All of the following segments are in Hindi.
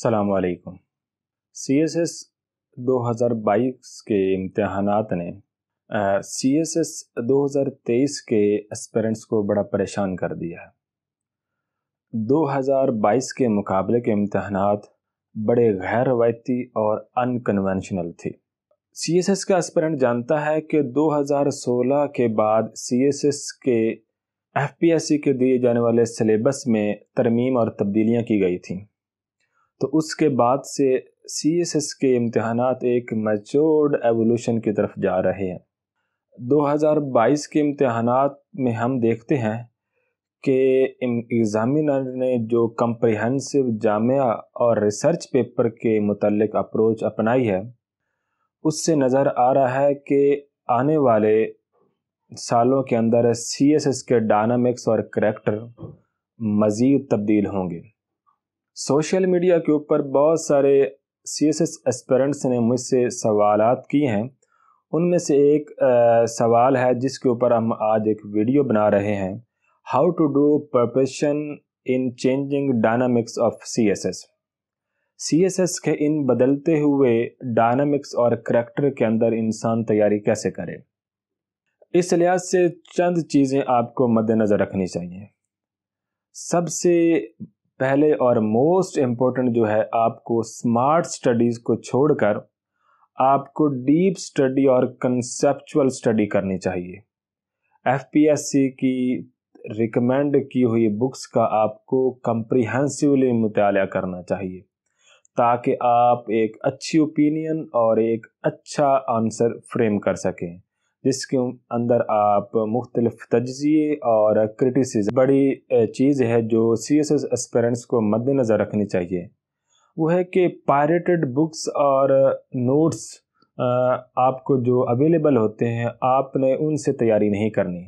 सलामकुम सी एस एस दो हज़ार बाईस के इम्तहान ने सी एस एस दो हज़ार तेईस के एस्पेरेंट्स को बड़ा परेशान कर दिया है दो हज़ार बाईस के मुकाबले के इम्तहान बड़े गैर रवायती और अनकन्वेंशनल थे सी एस एस का एस्परेंट जानता है कि दो हज़ार सोलह के बाद सी एस एस के एफ के दिए जाने वाले सिलेबस में तरमीम और तब्दीलियाँ की गई थी तो उसके बाद से सी एस एस के इम्तहान एक मेचोर्ड एवोल्यूशन की तरफ जा रहे हैं 2022 के इम्तहान में हम देखते हैं कि एग्ज़ामिनर ने जो कम्प्रहेंसिव जामिया और रिसर्च पेपर के मतलब अप्रोच अपनाई है उससे नज़र आ रहा है कि आने वाले सालों के अंदर सी एस एस के डायनामिक्स और करेक्टर मज़ीद तब्दील होंगे सोशल मीडिया के ऊपर बहुत सारे सी एस एस एस्परेंट्स ने मुझसे सवाल किए हैं उनमें से एक आ, सवाल है जिसके ऊपर हम आज एक वीडियो बना रहे हैं how to do preparation in changing dynamics of C S S C S S के इन बदलते हुए डायनामिक्स और करेक्टर के अंदर इंसान तैयारी कैसे करे इस लिहाज से चंद चीज़ें आपको मद्देनज़र रखनी चाहिए सबसे पहले और मोस्ट इम्पोर्टेंट जो है आपको स्मार्ट स्टडीज़ को छोड़कर आपको डीप स्टडी और कंसेप्चुअल स्टडी करनी चाहिए एफ की रिकमेंड की हुई बुक्स का आपको कंप्रिहेंसिवली मुताल करना चाहिए ताकि आप एक अच्छी ओपिनियन और एक अच्छा आंसर फ्रेम कर सकें जिसके अंदर आप मुख्तलिफ तजिए और क्रिटिसज बड़ी चीज़ है जो सी एस एस एस्पेरेंट्स को मद्दनज़र रखनी चाहिए वो है कि पायरेटेड बुक्स और नोट्स आपको जो अवेलेबल होते हैं आपने उनसे तैयारी नहीं करनी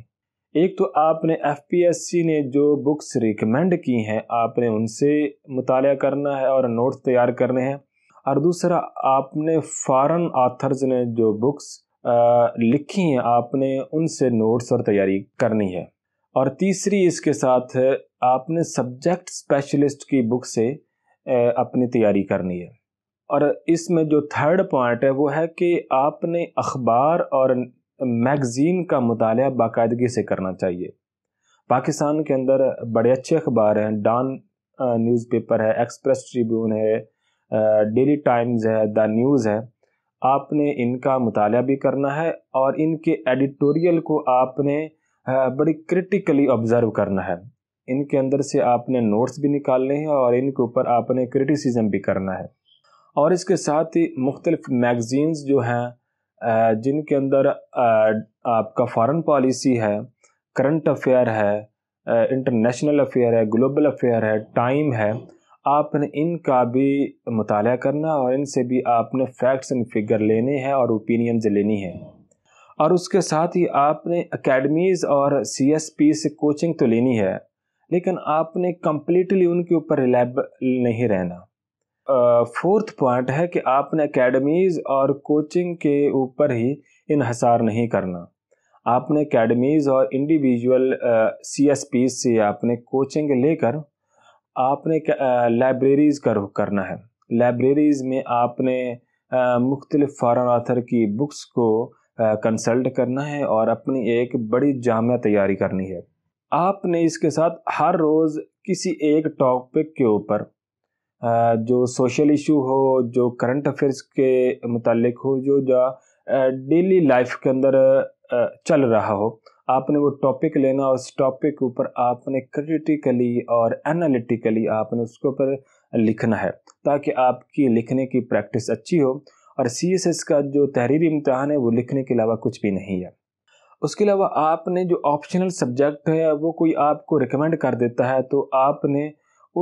एक तो आपने एफ पी एस सी ने जो बुक्स रिकमेंड की हैं आपने उनसे मुताल करना है और नोट्स तैयार करने हैं और दूसरा आपने फ़ारन आथर्स ने जो बुक्स लिखी हैं आपने उनसे नोट्स और तैयारी करनी है और तीसरी इसके साथ आपने सब्जेक्ट स्पेशलिस्ट की बुक से अपनी तैयारी करनी है और इसमें जो थर्ड पॉइंट है वो है कि आपने अखबार और मैगज़ीन का मताल बाकायदगी से करना चाहिए पाकिस्तान के अंदर बड़े अच्छे अखबार हैं डॉन न्यूज़पेपर है एक्सप्रेस ट्रिब्यून है डेली टाइम्स है द न्यूज़ है आपने इनका मताल भी करना है और इनके एडिटोरियल को आपने बड़ी क्रिटिकली ऑब्ज़र्व करना है इनके अंदर से आपने नोट्स भी निकालने हैं और इनके ऊपर आपने क्रिटिसिज्म भी करना है और इसके साथ ही मुख्तलिफ मैगज़ीन्स जो हैं जिनके अंदर आपका फॉरेन पॉलिसी है करंट अफेयर है इंटरनेशनल अफेयर है ग्लोबल अफेयर है टाइम है आपने इनका भी मुताल करना और इनसे भी आपने फैक्ट्स एंड फिगर लेने हैं और ओपिनियंस लेनी है और उसके साथ ही आपने अकेडमीज़ और सी एस पी से कोचिंग तो लेनी है लेकिन आपने कम्प्लीटली उनके ऊपर रिलेबल नहीं रहना फोर्थ uh, पॉइंट है कि आपने अकेडमीज़ और कोचिंग के ऊपर ही इनहसार नहीं करना आपने अकेडमीज़ और इंडिविजुअल सी एस पी से आपने कोचिंग लेकर आपने लाइब्रेरीज़ का रुख करना है लाइब्रेरीज़ में आपने मुख्तलिफ़ फ़ारन आथर की बुक्स को कंसल्ट करना है और अपनी एक बड़ी जामिया तैयारी करनी है आपने इसके साथ हर रोज़ किसी एक टॉपिक के ऊपर जो सोशल इशू हो जो करंट अफेयर्स के मुतल हो जो डेली लाइफ के अंदर चल रहा हो आपने वो टॉपिक लेना और उस टॉपिक के ऊपर आपने क्रिटिकली और एनालिटिकली आपने उसके ऊपर लिखना है ताकि आपकी लिखने की प्रैक्टिस अच्छी हो और सी एस एस का जो तहरीरी इम्तहान है वो लिखने के अलावा कुछ भी नहीं है उसके अलावा आपने जो ऑप्शनल सब्जेक्ट है वो कोई आपको रिकमेंड कर देता है तो आपने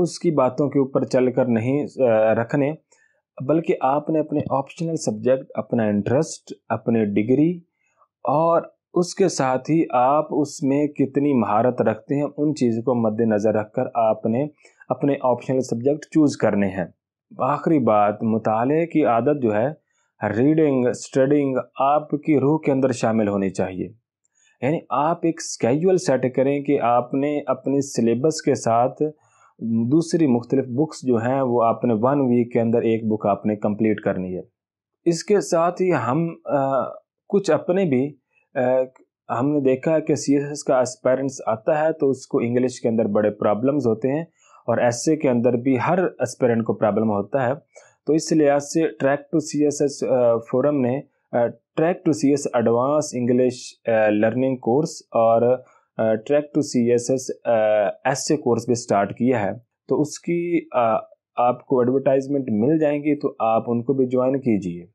उसकी बातों के ऊपर चल कर नहीं रखने बल्कि आपने अपने ऑप्शनल सब्जेक्ट अपना इंटरेस्ट अपने डिग्री और उसके साथ ही आप उसमें कितनी महारत रखते हैं उन चीज़ों को मद्देनज़र रखकर आपने अपने ऑप्शनल सब्जेक्ट चूज़ करने हैं आखिरी बात मुताले की आदत जो है रीडिंग स्टडिंग आपकी रूह के अंदर शामिल होनी चाहिए यानी आप एक स्केजुअल सेट करें कि आपने अपने सिलेबस के साथ दूसरी मुख्तलिफ बुक्स जो हैं वो आपने वन वीक के अंदर एक बुक आपने कंप्लीट करनी है इसके साथ ही हम आ, कुछ अपने भी हमने देखा है कि सी एस एस का एस्पेरेंट्स आता है तो उसको इंग्लिश के अंदर बड़े प्रॉब्लम्स होते हैं और एस के अंदर भी हर एस्पायरेंट को प्रॉब्लम होता है तो इस लिहाज से track to C S S forum ने track to C S advance English learning course और track to C S S S A course भी स्टार्ट किया है तो उसकी आपको एडवर्टाइजमेंट मिल जाएंगी तो आप उनको भी ज्वाइन कीजिए